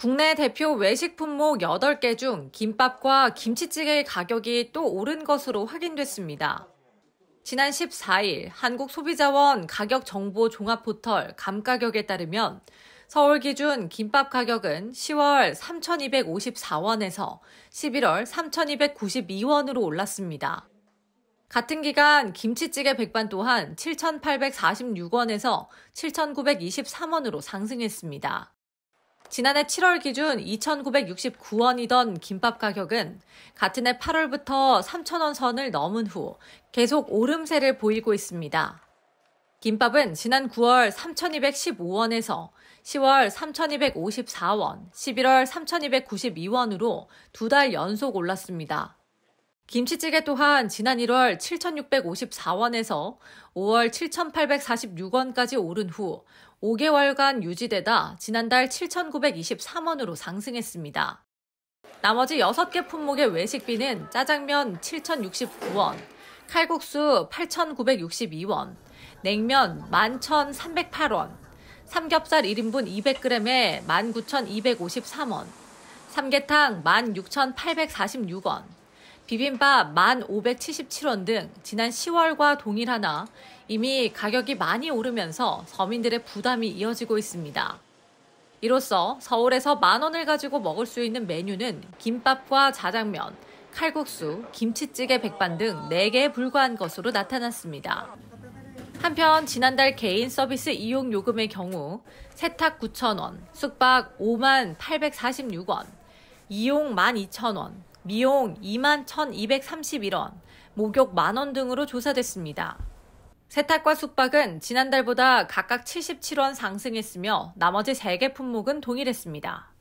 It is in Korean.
국내 대표 외식 품목 8개 중 김밥과 김치찌개의 가격이 또 오른 것으로 확인됐습니다. 지난 14일 한국소비자원 가격정보종합포털 감가격에 따르면 서울 기준 김밥 가격은 10월 3,254원에서 11월 3,292원으로 올랐습니다. 같은 기간 김치찌개 백반 또한 7,846원에서 7,923원으로 상승했습니다. 지난해 7월 기준 2,969원이던 김밥 가격은 같은 해 8월부터 3,000원 선을 넘은 후 계속 오름세를 보이고 있습니다. 김밥은 지난 9월 3,215원에서 10월 3,254원, 11월 3,292원으로 두 달 연속 올랐습니다. 김치찌개 또한 지난 1월 7,654원에서 5월 7,846원까지 오른 후 5개월간 유지되다 지난달 7,923원으로 상승했습니다. 나머지 6개 품목의 외식비는 짜장면 7,069원, 칼국수 8,962원, 냉면 11,308원, 삼겹살 1인분 200g에 19,253원, 삼계탕 16,846원, 비빔밥 1,577원 등 지난 10월과 동일하나 이미 가격이 많이 오르면서 서민들의 부담이 이어지고 있습니다. 이로써 서울에서 만 원을 가지고 먹을 수 있는 메뉴는 김밥과 자장면, 칼국수, 김치찌개 백반 등 4개에 불과한 것으로 나타났습니다. 한편 지난달 개인 서비스 이용 요금의 경우 세탁 9,000원, 숙박 5만 846원, 이용 12,000원, 미용 2만 1,231원, 목욕 만원 등으로 조사됐습니다. 세탁과 숙박은 지난달보다 각각 77원 상승했으며 나머지 3개 품목은 동일했습니다.